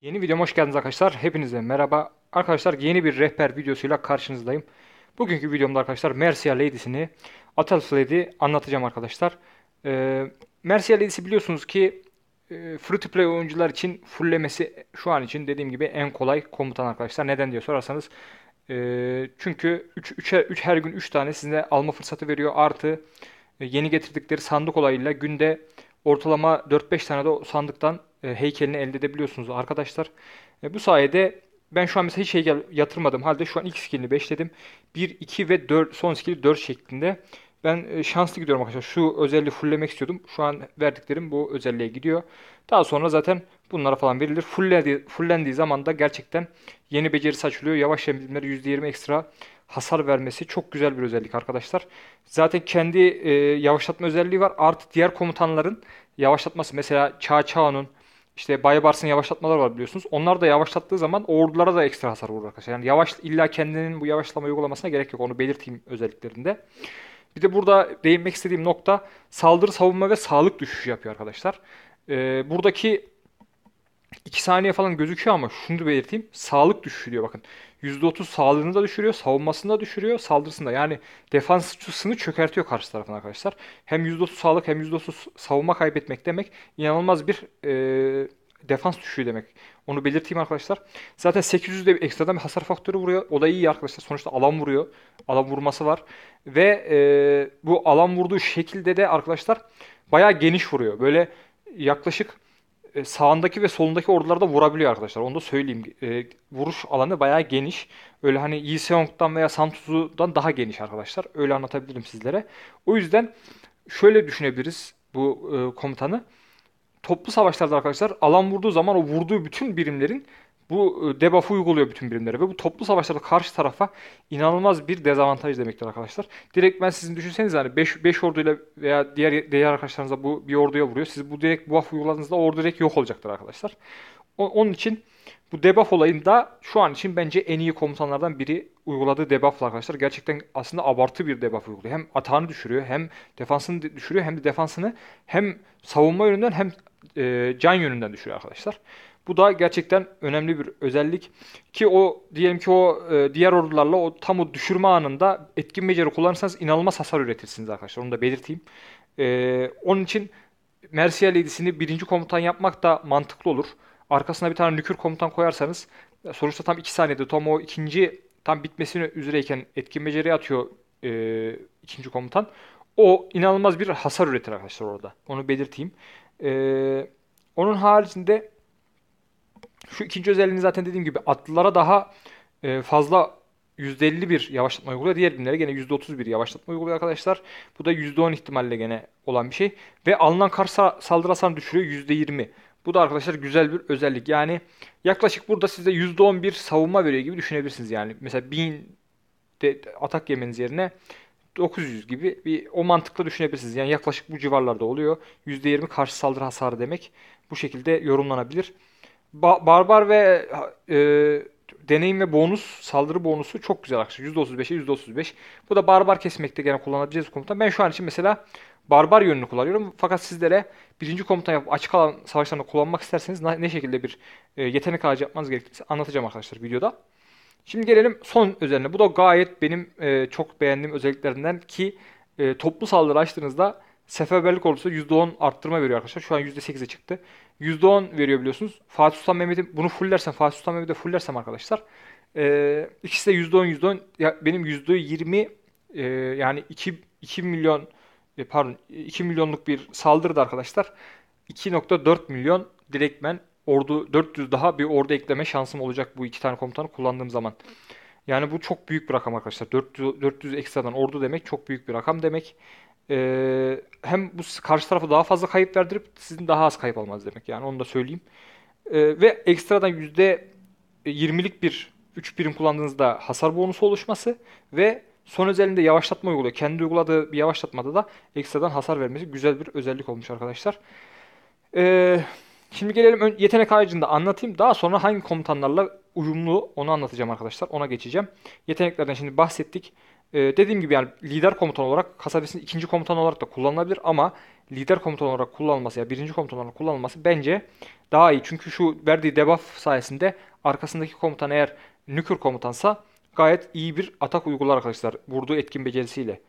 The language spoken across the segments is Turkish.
Yeni videoma hoş geldiniz arkadaşlar. Hepinize merhaba. Arkadaşlar yeni bir rehber videosuyla karşınızdayım. Bugünkü videomda arkadaşlar Mercia Lady'sini, Atal Lady anlatacağım arkadaşlar. Ee, Mercia Lady'si biliyorsunuz ki e, free to play oyuncular için fulllemesi şu an için dediğim gibi en kolay komutan arkadaşlar. Neden diye sorarsanız e, çünkü 3 3 her, her gün 3 tane size alma fırsatı veriyor. Artı e, yeni getirdikleri sandık olayıyla günde ortalama 4-5 tane de sandıktan e, heykelini elde edebiliyorsunuz arkadaşlar. E, bu sayede ben şu an mesela hiç heykel yatırmadım halde şu an ilk skillini 5 dedim. 1, 2 ve 4, son skilli 4 şeklinde. Ben e, şanslı gidiyorum arkadaşlar. Şu özelliği fulllemek istiyordum. Şu an verdiklerim bu özelliğe gidiyor. Daha sonra zaten bunlara falan verilir. Fullendi, fullendiği zaman da gerçekten yeni beceri açılıyor. Yavaş yemlimlere %20 ekstra hasar vermesi çok güzel bir özellik arkadaşlar. Zaten kendi e, yavaşlatma özelliği var. Artı diğer komutanların yavaşlatması. Mesela Cha Cha'nın işte Baybars'ın yavaşlatmalar var biliyorsunuz. Onlar da yavaşlattığı zaman ordulara da ekstra hasar vurur arkadaşlar. Yani yavaş illa kendinin bu yavaşlama uygulamasına gerek yok. Onu belirteyim özelliklerinde. Bir de burada değinmek istediğim nokta saldırı savunma ve sağlık düşüşü yapıyor arkadaşlar. Ee, buradaki 2 saniye falan gözüküyor ama şunu da belirteyim. Sağlık düşürüyor bakın. %30 sağlığını da düşürüyor, savunmasını da düşürüyor, saldırısında da. Yani defansçısını çökertiyor karşı tarafın arkadaşlar. Hem %30 sağlık hem %30 savunma kaybetmek demek inanılmaz bir e, defans düşüyor demek. Onu belirteyim arkadaşlar. Zaten 800 de bir ekstradan bir hasar faktörü vuruyor. O da iyi arkadaşlar. Sonuçta alan vuruyor. Alan vurması var. Ve e, bu alan vurduğu şekilde de arkadaşlar bayağı geniş vuruyor. Böyle yaklaşık e, sağındaki ve solundaki ordularda vurabiliyor arkadaşlar. Onu da söyleyeyim. E, vuruş alanı bayağı geniş. Öyle hani Yi Seong'dan veya Santuzu'dan daha geniş arkadaşlar. Öyle anlatabilirim sizlere. O yüzden şöyle düşünebiliriz bu e, komutanı. Toplu savaşlarda arkadaşlar alan vurduğu zaman o vurduğu bütün birimlerin bu e, debuff'u uyguluyor bütün birimlere ve bu toplu savaşlarda karşı tarafa inanılmaz bir dezavantaj demektir arkadaşlar. Direkt ben sizin düşünseniz yani 5 orduyla veya diğer diğer arkadaşlarınıza bu bir orduya vuruyor. Siz bu direkt buff uyguladığınızda ordu direkt yok olacaktır arkadaşlar. O, onun için bu debuff olayında şu an için bence en iyi komutanlardan biri uyguladığı debuffla arkadaşlar. Gerçekten aslında abartı bir debuff uyguluyor. Hem atağını düşürüyor hem defansını düşürüyor hem de defansını hem savunma yönünden hem e, can yönünden düşürüyor arkadaşlar. Bu da gerçekten önemli bir özellik ki o diyelim ki o e, diğer ordularla o tam o düşürme anında etkin beceri kullanırsanız inanılmaz hasar üretirsiniz arkadaşlar. Onu da belirteyim. E, onun için Mersiye Lady'sini birinci komutan yapmak da mantıklı olur. Arkasına bir tane nükür komutan koyarsanız e, sonuçta tam 2 saniyede tam o ikinci tam bitmesine üzereyken etkin beceri atıyor e, ikinci komutan. O inanılmaz bir hasar üretir arkadaşlar orada. Onu belirteyim. E, onun haricinde şu ikinci özelliğini zaten dediğim gibi atlılara daha e, fazla %50 bir yavaşlatma uyguluyor. Diğer binlere gene %30 bir yavaşlatma uyguluyor arkadaşlar. Bu da %10 ihtimalle gene olan bir şey. Ve alınan kar saldırı hasarını düşürüyor %20. Bu da arkadaşlar güzel bir özellik. Yani yaklaşık burada size bir savunma veriyor gibi düşünebilirsiniz. Yani mesela 1000 atak yemeniz yerine 900 gibi bir o mantıkla düşünebilirsiniz. Yani yaklaşık bu civarlarda oluyor. %20 karşı saldırı hasarı demek. Bu şekilde yorumlanabilir. Ba- barbar ve e, deneyim ve bonus, saldırı bonusu çok güzel aksiyon. %35'e %35. Bu da barbar kesmekte gene kullanabileceğiz komutan. Ben şu an için mesela barbar yönünü kullanıyorum. Fakat sizlere birinci komutan yapıp açık alan savaşlarında kullanmak isterseniz ne şekilde bir e, yetenek ağacı yapmanız gerektiğini anlatacağım arkadaşlar videoda. Şimdi gelelim son özelliğine. Bu da gayet benim e, çok beğendiğim özelliklerinden ki e, toplu saldırı açtığınızda Seferberlik olursa %10 arttırma veriyor arkadaşlar. Şu an %8'e çıktı. %10 veriyor biliyorsunuz. Fatih Sultan Mehmet'in bunu fullersem, Fatih Sultan Mehmet'i fullersem arkadaşlar e, ikisi de %10 %10 ya benim %20 e, yani 2, 2 milyon e, pardon 2 milyonluk bir saldırıda arkadaşlar 2.4 milyon direktmen ordu 400 daha bir ordu ekleme şansım olacak bu iki tane komutanı kullandığım zaman. Yani bu çok büyük bir rakam arkadaşlar. 400, 400 ekstradan ordu demek çok büyük bir rakam demek e, hem bu karşı tarafa daha fazla kayıp verdirip sizin daha az kayıp almanız demek yani onu da söyleyeyim. E, ve ekstradan %20'lik bir 3 birim kullandığınızda hasar bonusu oluşması ve son özelinde yavaşlatma uyguluyor. Kendi uyguladığı bir yavaşlatmada da ekstradan hasar vermesi güzel bir özellik olmuş arkadaşlar. Ee, şimdi gelelim yetenek haricinde anlatayım. Daha sonra hangi komutanlarla uyumlu onu anlatacağım arkadaşlar. Ona geçeceğim. Yeteneklerden şimdi bahsettik ee, dediğim gibi yani lider komutan olarak kasabesinin ikinci komutan olarak da kullanılabilir ama lider komutan olarak kullanılması ya birinci komutan olarak kullanılması bence daha iyi. Çünkü şu verdiği debuff sayesinde arkasındaki komutan eğer nükür komutansa gayet iyi bir atak uygular arkadaşlar vurduğu etkin becerisiyle.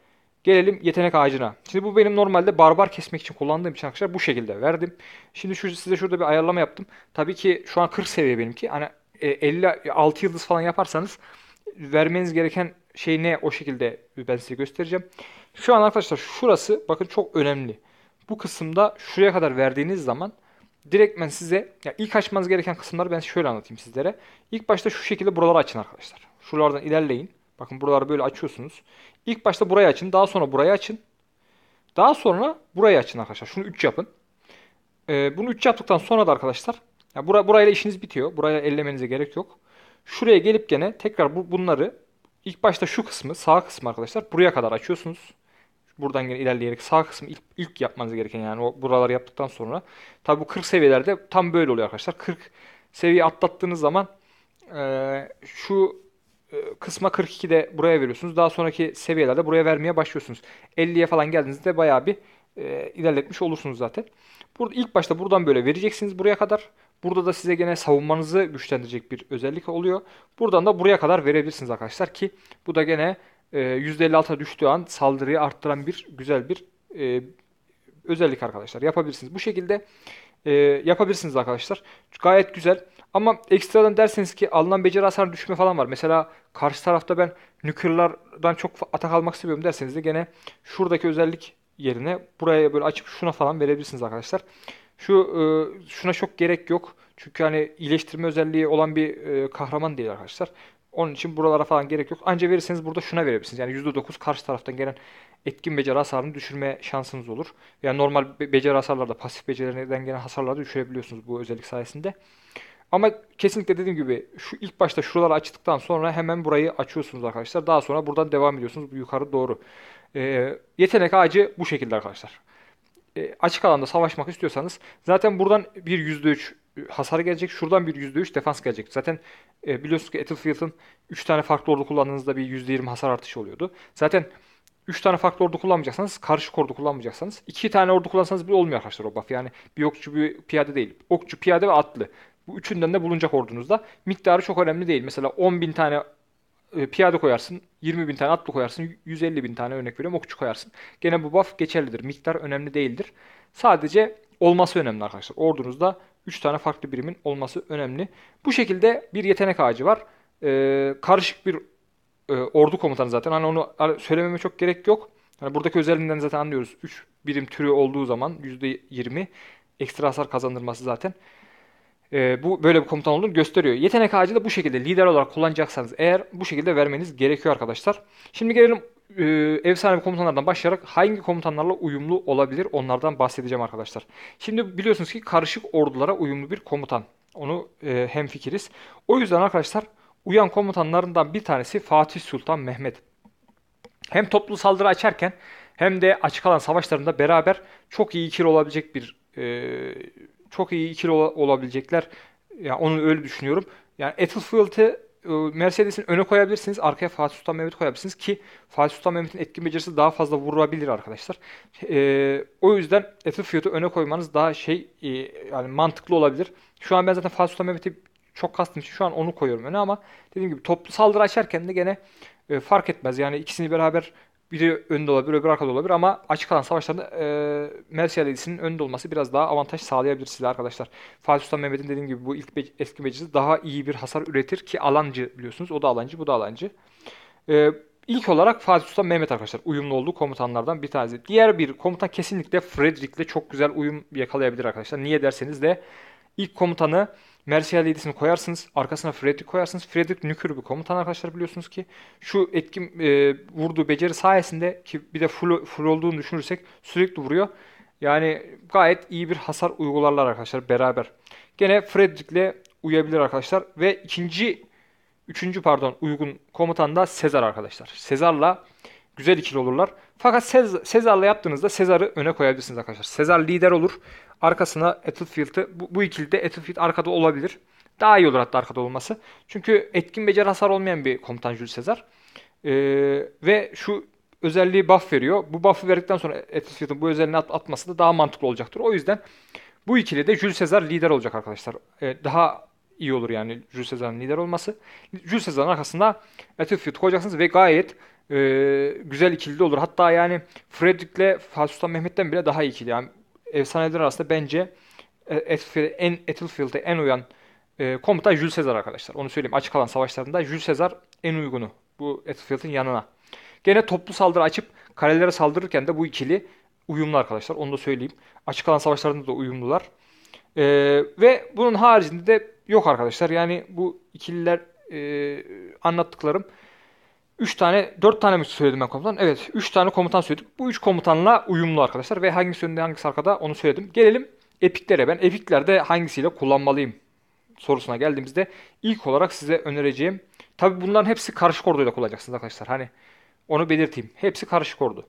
Gelelim yetenek ağacına. Şimdi bu benim normalde barbar kesmek için kullandığım için arkadaşlar bu şekilde verdim. Şimdi şu, size şurada bir ayarlama yaptım. Tabii ki şu an 40 seviye benimki. Hani 50 e, 6 yıldız falan yaparsanız vermeniz gereken şey ne o şekilde ben size göstereceğim. Şu an arkadaşlar şurası bakın çok önemli. Bu kısımda şuraya kadar verdiğiniz zaman direktmen size ya ilk açmanız gereken kısımları ben şöyle anlatayım sizlere. İlk başta şu şekilde buraları açın arkadaşlar. Şuralardan ilerleyin. Bakın buraları böyle açıyorsunuz. İlk başta burayı açın. Daha sonra burayı açın. Daha sonra burayı açın arkadaşlar. Şunu 3 yapın. Ee, bunu 3 yaptıktan sonra da arkadaşlar ya bura, burayla işiniz bitiyor. Buraya ellemenize gerek yok. Şuraya gelip gene tekrar bu, bunları İlk başta şu kısmı, sağ kısmı arkadaşlar buraya kadar açıyorsunuz. Buradan gene ilerleyerek sağ kısmı ilk, ilk yapmanız gereken yani o buraları yaptıktan sonra. Tabi bu 40 seviyelerde tam böyle oluyor arkadaşlar. 40 seviye atlattığınız zaman e, şu kısma 42'de buraya veriyorsunuz. Daha sonraki seviyelerde buraya vermeye başlıyorsunuz. 50'ye falan geldiğinizde bayağı bir e, ilerletmiş olursunuz zaten. Burada ilk başta buradan böyle vereceksiniz buraya kadar. Burada da size gene savunmanızı güçlendirecek bir özellik oluyor. Buradan da buraya kadar verebilirsiniz arkadaşlar ki bu da gene %56'a e, düştüğü an saldırıyı arttıran bir güzel bir e, özellik arkadaşlar. Yapabilirsiniz. Bu şekilde e, yapabilirsiniz arkadaşlar. Gayet güzel. Ama ekstradan derseniz ki alınan beceri hasar düşme falan var. Mesela karşı tarafta ben nükırlardan çok atak almak istemiyorum derseniz de gene şuradaki özellik yerine buraya böyle açıp şuna falan verebilirsiniz arkadaşlar. Şu e, şuna çok gerek yok. Çünkü hani iyileştirme özelliği olan bir e, kahraman değil arkadaşlar. Onun için buralara falan gerek yok. Anca verirseniz burada şuna verebilirsiniz. Yani %9 karşı taraftan gelen etkin beceri hasarını düşürme şansınız olur. Yani normal beceri hasarlarda, pasif becerilerden gelen hasarlarda düşürebiliyorsunuz bu özellik sayesinde. Ama kesinlikle dediğim gibi şu ilk başta şuraları açtıktan sonra hemen burayı açıyorsunuz arkadaşlar. Daha sonra buradan devam ediyorsunuz yukarı doğru. Ee, yetenek ağacı bu şekilde arkadaşlar. E, açık alanda savaşmak istiyorsanız zaten buradan bir %3 e, hasar gelecek. Şuradan bir %3 defans gelecek. Zaten e, biliyorsunuz ki Battlefield'ın 3 tane farklı ordu kullandığınızda bir %20 hasar artışı oluyordu. Zaten 3 tane farklı ordu kullanmayacaksanız, karışık ordu kullanmayacaksanız, 2 tane ordu kullansanız bile olmuyor arkadaşlar o buff. Yani bir okçu bir piyade değil. Okçu, piyade ve atlı. Bu üçünden de bulunacak ordunuzda. Miktarı çok önemli değil. Mesela 10.000 tane e, piyade koyarsın. 20 bin tane atlı koyarsın. 150 bin tane örnek veriyorum okçu koyarsın. Gene bu buff geçerlidir. Miktar önemli değildir. Sadece olması önemli arkadaşlar. Ordunuzda 3 tane farklı birimin olması önemli. Bu şekilde bir yetenek ağacı var. Ee, karışık bir e, ordu komutanı zaten. Hani onu söylememe çok gerek yok. Hani buradaki özelliğinden zaten anlıyoruz. 3 birim türü olduğu zaman %20 ekstra hasar kazandırması zaten e, bu böyle bir komutan olduğunu gösteriyor. Yetenek ağacı da bu şekilde lider olarak kullanacaksanız eğer bu şekilde vermeniz gerekiyor arkadaşlar. Şimdi gelelim e, efsanevi komutanlardan başlayarak hangi komutanlarla uyumlu olabilir onlardan bahsedeceğim arkadaşlar. Şimdi biliyorsunuz ki karışık ordulara uyumlu bir komutan. Onu e, fikiriz O yüzden arkadaşlar uyan komutanlarından bir tanesi Fatih Sultan Mehmet. Hem toplu saldırı açarken hem de açık alan savaşlarında beraber çok iyi ikili olabilecek bir e, çok iyi ikili ol- olabilecekler. Ya yani onu öyle düşünüyorum. Yani Ethelfield'i e, Mercedes'in öne koyabilirsiniz. Arkaya Fatih Sultan Mehmet koyabilirsiniz ki Fatih Sultan Mehmet'in etkin becerisi daha fazla vurabilir arkadaşlar. Ee, o yüzden Ethelfield'ı öne koymanız daha şey e, yani mantıklı olabilir. Şu an ben zaten Fatih Sultan Mehmet'i çok kastım için şu an onu koyuyorum öne ama dediğim gibi toplu saldırı açarken de gene e, fark etmez. Yani ikisini beraber biri önde olabilir, öbürü arkada olabilir ama açık alan savaşlarda e, Mercia Ledisi'nin önde olması biraz daha avantaj sağlayabilir size arkadaşlar. Fatih Sultan Mehmet'in dediğim gibi bu ilk be- eski meclisi daha iyi bir hasar üretir ki alancı biliyorsunuz. O da alancı, bu da alancı. E, ilk olarak Fatih Sultan Mehmet arkadaşlar uyumlu olduğu komutanlardan bir tanesi. Diğer bir komutan kesinlikle Frederick'le çok güzel uyum yakalayabilir arkadaşlar. Niye derseniz de ilk komutanı Mercialides'ini koyarsınız. Arkasına Frederick koyarsınız. Frederick nükür bir komutan arkadaşlar biliyorsunuz ki. Şu etkin e, vurduğu beceri sayesinde ki bir de full, full olduğunu düşünürsek sürekli vuruyor. Yani gayet iyi bir hasar uygularlar arkadaşlar beraber. Gene Frederickle uyabilir arkadaşlar. Ve ikinci, üçüncü pardon uygun komutan da Sezar arkadaşlar. Sezar'la Güzel ikili olurlar. Fakat Sezar'la yaptığınızda Sezar'ı öne koyabilirsiniz arkadaşlar. Sezar lider olur. Arkasına Attlefield'ı bu, bu ikili de arkada olabilir. Daha iyi olur hatta arkada olması. Çünkü etkin beceri hasar olmayan bir komutan Jules Sezar. Ee, ve şu özelliği buff veriyor. Bu buff'ı verdikten sonra Attlefield'ın bu özelliğini at atması da daha mantıklı olacaktır. O yüzden bu ikili de Jules Sezar lider olacak arkadaşlar. Ee, daha iyi olur yani Jules Sezar'ın lider olması. Jules Sezar'ın arkasında Attlefield'ı koyacaksınız ve gayet e, güzel ikili de olur. Hatta yani Fredrik'le Fatih Sultan Mehmet'ten bile daha iyi ikili. Yani efsaneler arasında bence e, Etfield, en Ethelfield'e en uyan e, komutan Jules Caesar arkadaşlar. Onu söyleyeyim. Açık alan savaşlarında Jules Caesar en uygunu bu Ethelfield'in yanına. Gene toplu saldırı açıp kalelere saldırırken de bu ikili uyumlu arkadaşlar. Onu da söyleyeyim. Açık alan savaşlarında da uyumlular. E, ve bunun haricinde de yok arkadaşlar. Yani bu ikililer e, anlattıklarım 3 tane, 4 tane mi söyledim ben komutan? Evet, 3 tane komutan söyledik. Bu 3 komutanla uyumlu arkadaşlar ve hangisi önde hangisi arkada onu söyledim. Gelelim epiklere. Ben epiklerde hangisiyle kullanmalıyım sorusuna geldiğimizde ilk olarak size önereceğim. Tabi bunların hepsi karışık orduyla kullanacaksınız arkadaşlar. Hani onu belirteyim. Hepsi karışık ordu.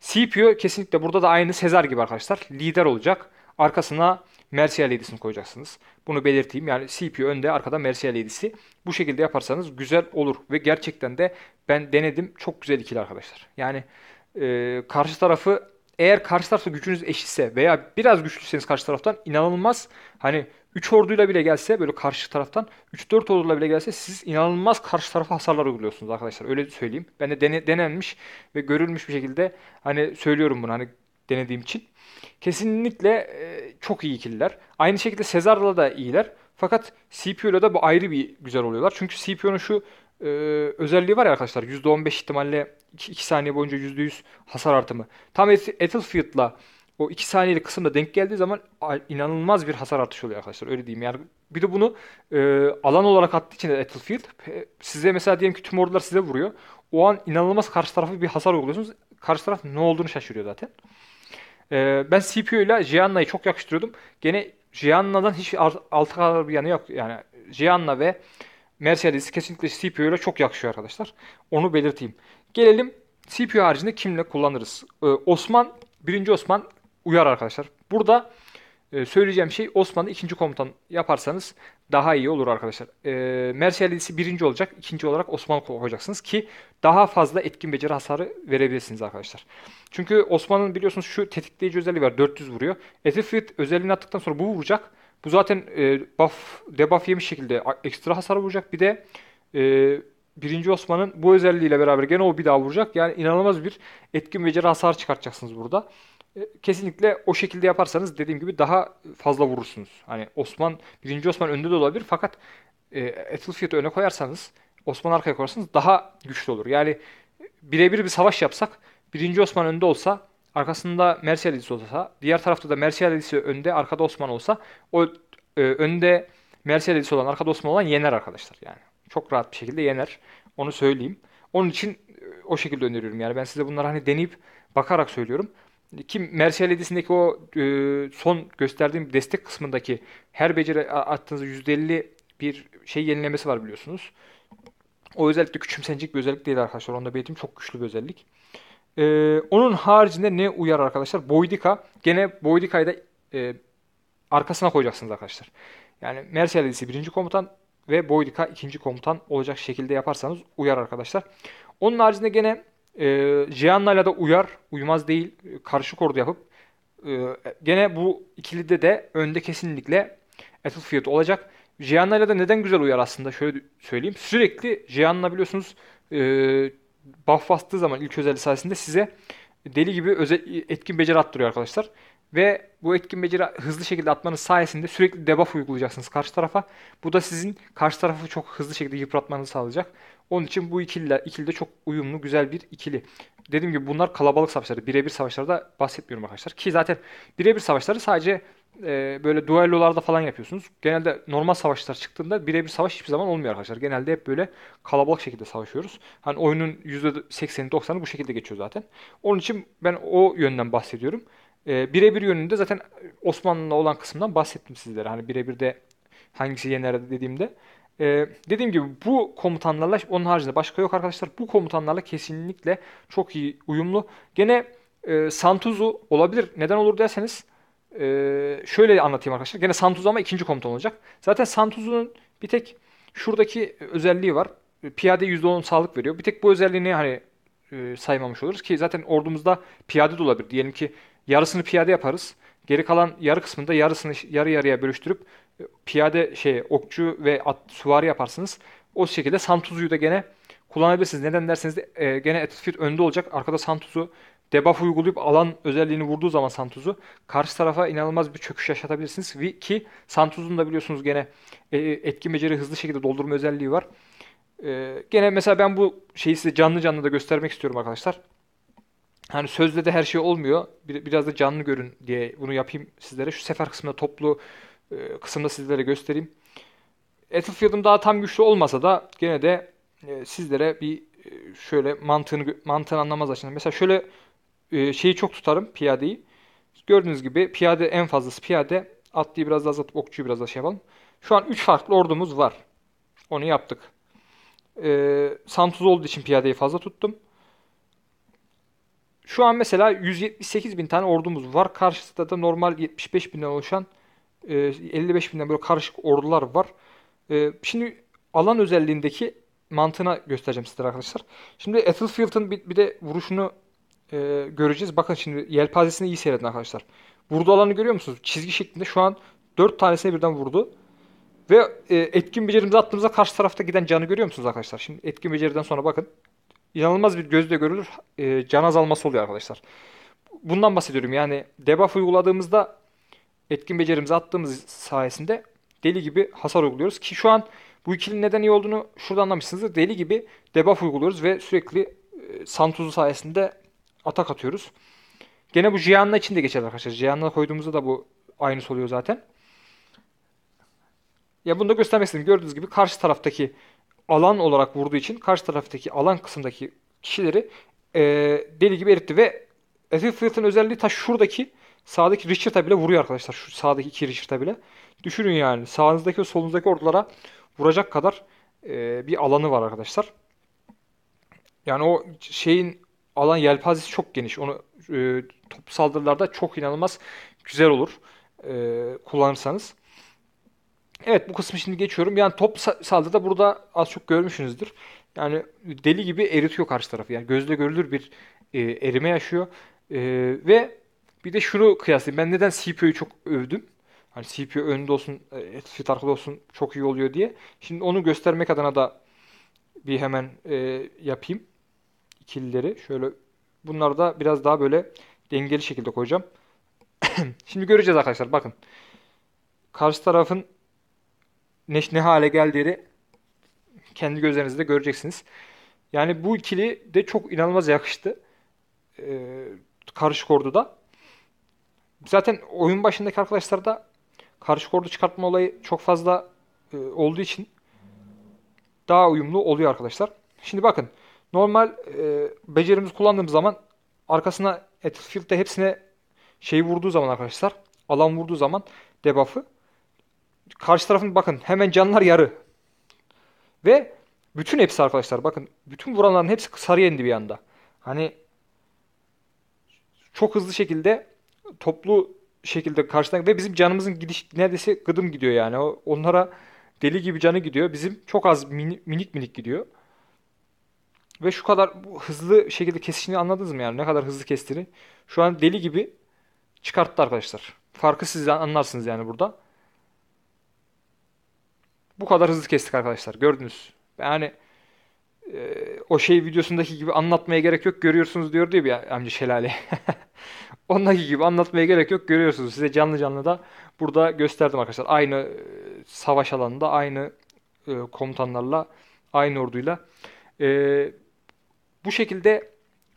CPO kesinlikle burada da aynı Sezar gibi arkadaşlar. Lider olacak. Arkasına Mercier Ladys'ini koyacaksınız. Bunu belirteyim. Yani CPU önde, arkada Mercier Ladys'i. Bu şekilde yaparsanız güzel olur. Ve gerçekten de ben denedim. Çok güzel ikili arkadaşlar. Yani e, karşı tarafı eğer karşı tarafta gücünüz eşitse veya biraz güçlüyseniz karşı taraftan inanılmaz hani 3 orduyla bile gelse böyle karşı taraftan 3-4 orduyla bile gelse siz inanılmaz karşı tarafa hasarlar uyguluyorsunuz arkadaşlar. Öyle söyleyeyim. Ben de denenmiş ve görülmüş bir şekilde hani söylüyorum bunu hani denediğim için. Kesinlikle e, çok iyi ikililer. Aynı şekilde Sezar'la da iyiler. Fakat CPU'yla da bu ayrı bir güzel oluyorlar. Çünkü CPU'nun şu e, özelliği var ya arkadaşlar. %15 ihtimalle 2, 2 saniye boyunca %100 hasar artımı. Tam Battlefield'la o 2 saniyelik kısımda denk geldiği zaman inanılmaz bir hasar artışı oluyor arkadaşlar. Öyle diyeyim yani. Bir de bunu e, alan olarak attığı için Battlefield size mesela diyelim ki tüm ordular size vuruyor. O an inanılmaz karşı tarafı bir hasar uyguluyorsunuz. Karşı taraf ne olduğunu şaşırıyor zaten. Ee, ben CPU ile Gianna'yı çok yakıştırıyordum. Gene Gianna'dan hiç altı kadar bir yanı yok. Yani Gianna ve Mercedes kesinlikle CPU ile çok yakışıyor arkadaşlar. Onu belirteyim. Gelelim CPU haricinde kimle kullanırız? Ee, Osman, birinci Osman uyar arkadaşlar. Burada ee, söyleyeceğim şey Osman'ı ikinci komutan yaparsanız daha iyi olur arkadaşlar. E, ee, Mersialisi birinci olacak. ikinci olarak Osman koyacaksınız ki daha fazla etkin beceri hasarı verebilirsiniz arkadaşlar. Çünkü Osman'ın biliyorsunuz şu tetikleyici özelliği var. 400 vuruyor. Etifrit özelliğini attıktan sonra bu vuracak. Bu zaten e, buff, debuff yemiş şekilde ekstra hasar vuracak. Bir de e, birinci Osman'ın bu özelliğiyle beraber gene o bir daha vuracak. Yani inanılmaz bir etkin beceri hasarı çıkartacaksınız burada. E, kesinlikle o şekilde yaparsanız dediğim gibi daha fazla vurursunuz. Hani Osman, birinci Osman önde de olabilir fakat e, Ethelfield'ı öne koyarsanız, Osman arkaya koyarsanız daha güçlü olur. Yani birebir bir savaş yapsak, birinci Osman önde olsa, arkasında Mercedes olsa, diğer tarafta da Mercedes önde, arkada Osman olsa, o e, önde Mercedes olan, arkada Osman olan yener arkadaşlar yani. Çok rahat bir şekilde yener. Onu söyleyeyim. Onun için e, o şekilde öneriyorum. Yani ben size bunları hani deneyip bakarak söylüyorum. Kim Mercedes o e, son gösterdiğim destek kısmındaki her beceri attığınızda %50 bir şey yenilemesi var biliyorsunuz. O özellikle küçümsenecek bir özellik değil arkadaşlar. Onu da belirteyim. Çok güçlü bir özellik. Ee, onun haricinde ne uyar arkadaşlar? Boydika. Gene Boydika'yı da e, arkasına koyacaksınız arkadaşlar. Yani Mercedes'i birinci komutan ve Boydika ikinci komutan olacak şekilde yaparsanız uyar arkadaşlar. Onun haricinde gene e, ee, Gianna'yla da uyar, uymaz değil. E, karşı kordu yapıp ee, gene bu ikilide de önde kesinlikle Ethelfield olacak. Gianna'yla da neden güzel uyar aslında şöyle söyleyeyim. Sürekli Gianna biliyorsunuz e, buff bastığı zaman ilk özel sayesinde size deli gibi özel, etkin beceri attırıyor arkadaşlar. Ve bu etkin beceri hızlı şekilde atmanız sayesinde sürekli debuff uygulayacaksınız karşı tarafa. Bu da sizin karşı tarafı çok hızlı şekilde yıpratmanızı sağlayacak. Onun için bu ikililer, ikili de çok uyumlu, güzel bir ikili. Dediğim gibi bunlar kalabalık savaşları. Birebir savaşlarda bahsetmiyorum arkadaşlar. Ki zaten birebir savaşları sadece e, böyle duellolarda falan yapıyorsunuz. Genelde normal savaşlar çıktığında birebir savaş hiçbir zaman olmuyor arkadaşlar. Genelde hep böyle kalabalık şekilde savaşıyoruz. Hani oyunun %80'i 90'ı bu şekilde geçiyor zaten. Onun için ben o yönden bahsediyorum. E, birebir yönünde zaten Osmanlı'la olan kısımdan bahsettim sizlere. Hani birebir de hangisi yener dediğimde. Ee, dediğim gibi bu komutanlarla onun haricinde başka yok arkadaşlar. Bu komutanlarla kesinlikle çok iyi uyumlu. Gene e, Santuzu olabilir. Neden olur derseniz e, şöyle anlatayım arkadaşlar. Gene Santuzu ama ikinci komutan olacak. Zaten Santuzu'nun bir tek şuradaki özelliği var. E, piyade %10 sağlık veriyor. Bir tek bu özelliğini hani e, saymamış oluruz ki zaten ordumuzda piyade de olabilir. Diyelim ki yarısını piyade yaparız. Geri kalan yarı kısmında yarısını yarı yarıya bölüştürüp e, piyade şey okçu ve at, süvari yaparsınız. O şekilde Santuzu'yu da gene kullanabilirsiniz. Neden derseniz de, e, gene Attitude önde olacak. Arkada Santuzu debuff uygulayıp alan özelliğini vurduğu zaman Santuz'u karşı tarafa inanılmaz bir çöküş yaşatabilirsiniz. Ki Santuz'un da biliyorsunuz gene e, e, etkin beceri hızlı şekilde doldurma özelliği var. E, gene mesela ben bu şeyi size canlı canlı da göstermek istiyorum arkadaşlar hani sözle de her şey olmuyor. biraz da canlı görün diye bunu yapayım sizlere. Şu sefer kısmında toplu e, kısımda sizlere göstereyim. Battlefield'ım daha tam güçlü olmasa da gene de e, sizlere bir e, şöyle mantığını mantığını anlamaz açısından. Mesela şöyle e, şeyi çok tutarım piyadeyi. Gördüğünüz gibi piyade en fazlası piyade. Atlıyı biraz daha azaltıp okçuyu biraz daha şey yapalım. Şu an 3 farklı ordumuz var. Onu yaptık. E, Santuz olduğu için piyadeyi fazla tuttum. Şu an mesela 178 bin tane ordumuz var. Karşısında da normal 75 binden oluşan 55 e, binden böyle karışık ordular var. E, şimdi alan özelliğindeki mantığına göstereceğim sizlere arkadaşlar. Şimdi Ethelfield'ın bir, bir de vuruşunu e, göreceğiz. Bakın şimdi yelpazesini iyi seyredin arkadaşlar. Vurdu alanı görüyor musunuz? Çizgi şeklinde şu an 4 tanesine birden vurdu. Ve etkin becerimizi attığımızda karşı tarafta giden canı görüyor musunuz arkadaşlar? Şimdi etkin beceriden sonra bakın inanılmaz bir gözle görülür e, can azalması oluyor arkadaşlar. Bundan bahsediyorum yani debuff uyguladığımızda etkin becerimizi attığımız sayesinde deli gibi hasar uyguluyoruz ki şu an bu ikilinin neden iyi olduğunu şurada anlamışsınızdır. Deli gibi debuff uyguluyoruz ve sürekli e, Santuz'u sayesinde atak atıyoruz. Gene bu Jiyan'la için de geçer arkadaşlar. Jiyan'la koyduğumuzda da bu aynısı oluyor zaten. Ya bunu da göstermek istedim. Gördüğünüz gibi karşı taraftaki alan olarak vurduğu için karşı taraftaki alan kısımdaki kişileri e, deli gibi eritti ve Ethelflint'in özelliği ta şuradaki sağdaki Richard'a bile vuruyor arkadaşlar. Şu sağdaki iki Richard'a bile. düşünün yani. Sağınızdaki ve solunuzdaki ordulara vuracak kadar e, bir alanı var arkadaşlar. Yani o şeyin alan yelpazesi çok geniş. Onu e, top saldırılarda çok inanılmaz güzel olur e, kullanırsanız. Evet bu kısmı şimdi geçiyorum. Yani top saldırıda burada az çok görmüşsünüzdür. Yani deli gibi eritiyor karşı tarafı. Yani gözle görülür bir e, erime yaşıyor. E, ve bir de şunu kıyaslayayım. Ben neden CPU'yu çok övdüm? Hani CPU önünde olsun, fit e, arkada olsun çok iyi oluyor diye. Şimdi onu göstermek adına da bir hemen e, yapayım. İkilileri şöyle bunları da biraz daha böyle dengeli şekilde koyacağım. Şimdi göreceğiz arkadaşlar bakın. Karşı tarafın ne, ne hale geldiğini kendi gözlerinizde göreceksiniz. Yani bu ikili de çok inanılmaz yakıştı. Ee, karışık orduda. Zaten oyun başındaki arkadaşlar da karışık ordu çıkartma olayı çok fazla e, olduğu için daha uyumlu oluyor arkadaşlar. Şimdi bakın normal e, becerimizi kullandığım zaman arkasına Battlefield'de hepsine şey vurduğu zaman arkadaşlar alan vurduğu zaman debuff'ı karşı tarafın bakın hemen canlar yarı. Ve bütün hepsi arkadaşlar bakın bütün vuranların hepsi sarıya indi bir anda. Hani çok hızlı şekilde toplu şekilde karşıdan ve bizim canımızın gidiş neredeyse gıdım gidiyor yani. onlara deli gibi canı gidiyor. Bizim çok az mini, minik minik gidiyor. Ve şu kadar hızlı şekilde kesişini anladınız mı yani? Ne kadar hızlı kestiğini. Şu an deli gibi çıkarttı arkadaşlar. Farkı siz anlarsınız yani burada. Bu kadar hızlı kestik arkadaşlar. Gördünüz. Yani e, o şey videosundaki gibi anlatmaya gerek yok. Görüyorsunuz diyor diyor ya amca şelale. Ondaki gibi anlatmaya gerek yok. Görüyorsunuz. Size canlı canlı da burada gösterdim arkadaşlar. Aynı e, savaş alanında aynı e, komutanlarla aynı orduyla e, bu şekilde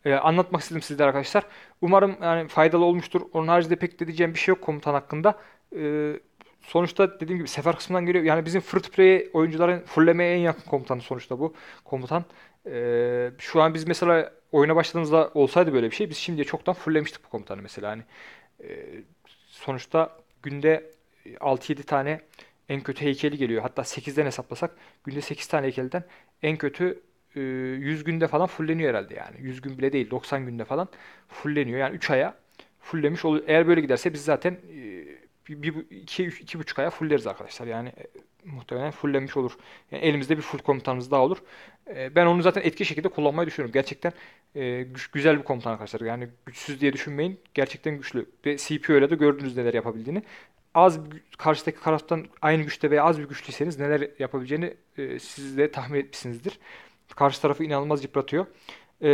e, anlatmak istedim sizlere arkadaşlar. Umarım yani faydalı olmuştur. Onun haricinde pek de diyeceğim bir şey yok komutan hakkında. E, sonuçta dediğim gibi sefer kısmından geliyor. Yani bizim free to play oyuncuların fulllemeye en yakın komutan sonuçta bu komutan. Ee, şu an biz mesela oyuna başladığımızda olsaydı böyle bir şey biz şimdiye çoktan fulllemiştik bu komutanı mesela. Hani e, sonuçta günde 6-7 tane en kötü heykeli geliyor. Hatta 8'den hesaplasak günde 8 tane heykelden en kötü 100 e, günde falan fulleniyor herhalde yani. 100 gün bile değil 90 günde falan fulleniyor. Yani 3 aya fulllemiş oluyor. Eğer böyle giderse biz zaten e, bir, bir, iki, üç, iki buçuk aya fulleriz arkadaşlar. Yani e, muhtemelen fulllemiş olur. Yani elimizde bir full komutanımız daha olur. E, ben onu zaten etki şekilde kullanmayı düşünüyorum. Gerçekten e, güç, güzel bir komutan arkadaşlar. Yani güçsüz diye düşünmeyin. Gerçekten güçlü. Ve CPU ile de gördünüz neler yapabildiğini. Az karşıdaki taraftan aynı güçte veya az bir güçlüyseniz neler yapabileceğini e, siz de tahmin etmişsinizdir. Karşı tarafı inanılmaz yıpratıyor. Ee,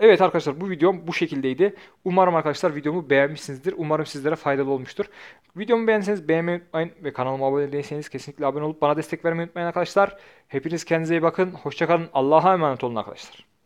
evet arkadaşlar bu videom bu şekildeydi. Umarım arkadaşlar videomu beğenmişsinizdir. Umarım sizlere faydalı olmuştur. Videomu beğenseniz beğenmeyi unutmayın ve kanalıma abone değilseniz kesinlikle abone olup bana destek vermeyi unutmayın arkadaşlar. Hepiniz kendinize iyi bakın. Hoşçakalın. Allah'a emanet olun arkadaşlar.